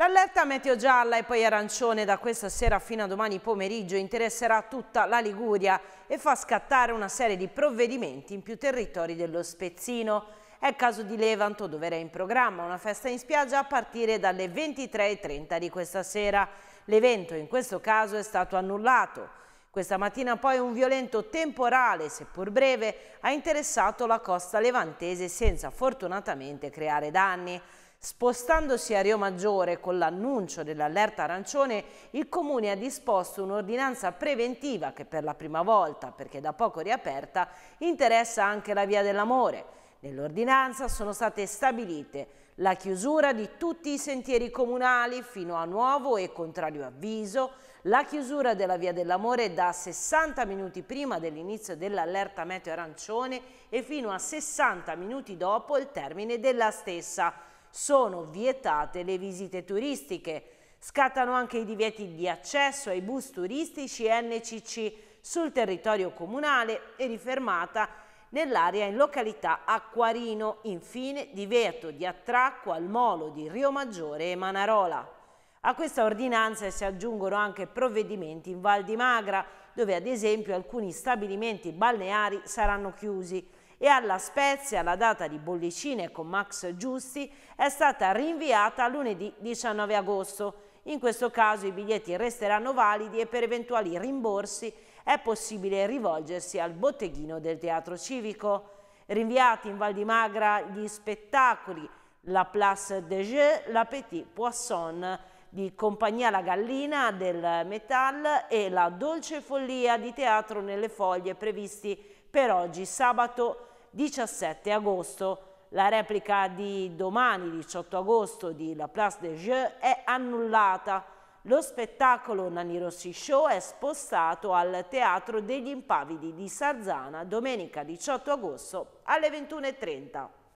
L'allerta meteo gialla e poi arancione da questa sera fino a domani pomeriggio interesserà tutta la Liguria e fa scattare una serie di provvedimenti in più territori dello Spezzino. È il caso di Levanto dove era in programma una festa in spiaggia a partire dalle 23.30 di questa sera. L'evento in questo caso è stato annullato. Questa mattina poi un violento temporale, seppur breve, ha interessato la costa levantese senza fortunatamente creare danni. Spostandosi a Rio Maggiore con l'annuncio dell'allerta arancione, il Comune ha disposto un'ordinanza preventiva che per la prima volta, perché da poco riaperta, interessa anche la Via dell'Amore. Nell'ordinanza sono state stabilite la chiusura di tutti i sentieri comunali fino a nuovo e contrario avviso, la chiusura della Via dell'Amore da 60 minuti prima dell'inizio dell'allerta meteo arancione e fino a 60 minuti dopo il termine della stessa sono vietate le visite turistiche. Scattano anche i divieti di accesso ai bus turistici NCC sul territorio comunale e rifermata nell'area in località Acquarino. Infine, divieto di attracco al molo di Rio Maggiore e Manarola. A questa ordinanza si aggiungono anche provvedimenti in Val di Magra, dove ad esempio alcuni stabilimenti balneari saranno chiusi e alla Spezia la data di bollicine con Max Giusti è stata rinviata a lunedì 19 agosto. In questo caso i biglietti resteranno validi e per eventuali rimborsi è possibile rivolgersi al botteghino del Teatro Civico. Rinviati in Val di Magra gli spettacoli La Place de Jeux, La Petit Poisson di Compagnia La Gallina del Metal e La Dolce Follia di Teatro nelle Foglie previsti per oggi sabato 17 agosto. La replica di domani 18 agosto di La Place des Jeux è annullata. Lo spettacolo Nani Rossi Show è spostato al Teatro degli Impavidi di Sarzana domenica 18 agosto alle 21.30.